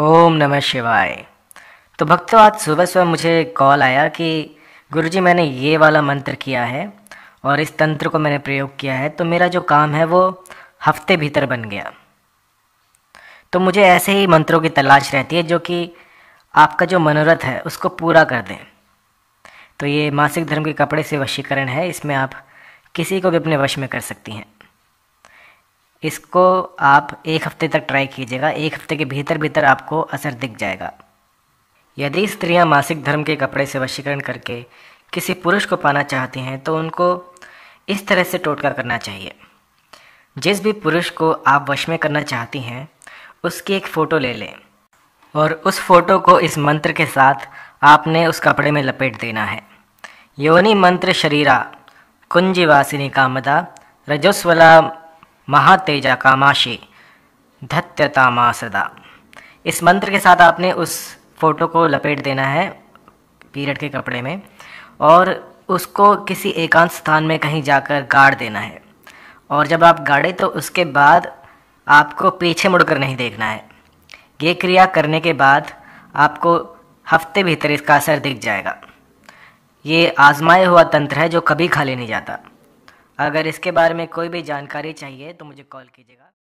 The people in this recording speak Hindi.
ओम नमः शिवाय तो भक्तों आज सुबह सुबह मुझे कॉल आया कि गुरुजी मैंने ये वाला मंत्र किया है और इस तंत्र को मैंने प्रयोग किया है तो मेरा जो काम है वो हफ्ते भीतर बन गया तो मुझे ऐसे ही मंत्रों की तलाश रहती है जो कि आपका जो मनोरथ है उसको पूरा कर दें तो ये मासिक धर्म के कपड़े से वशीकरण है इसमें आप किसी को भी अपने वश में कर सकती हैं इसको आप एक हफ्ते तक ट्राई कीजिएगा एक हफ्ते के भीतर भीतर आपको असर दिख जाएगा यदि स्त्रियां मासिक धर्म के कपड़े से वशीकरण करके किसी पुरुष को पाना चाहती हैं तो उनको इस तरह से टोटका करना चाहिए जिस भी पुरुष को आप वश में करना चाहती हैं उसकी एक फ़ोटो ले लें और उस फोटो को इस मंत्र के साथ आपने उस कपड़े में लपेट देना है योनि मंत्र शरीरा कुंजवासिनी कामदा रजोस्वला महातेजा कामाशी धत्यतामासदा इस मंत्र के साथ आपने उस फोटो को लपेट देना है पीरियड के कपड़े में और उसको किसी एकांत स्थान में कहीं जाकर गाड़ देना है और जब आप गाड़े तो उसके बाद आपको पीछे मुड़कर नहीं देखना है ये क्रिया करने के बाद आपको हफ्ते भीतर इसका असर दिख जाएगा ये आजमाया हुआ तंत्र है जो कभी खाली नहीं जाता अगर इसके बारे में कोई भी जानकारी चाहिए तो मुझे कॉल कीजिएगा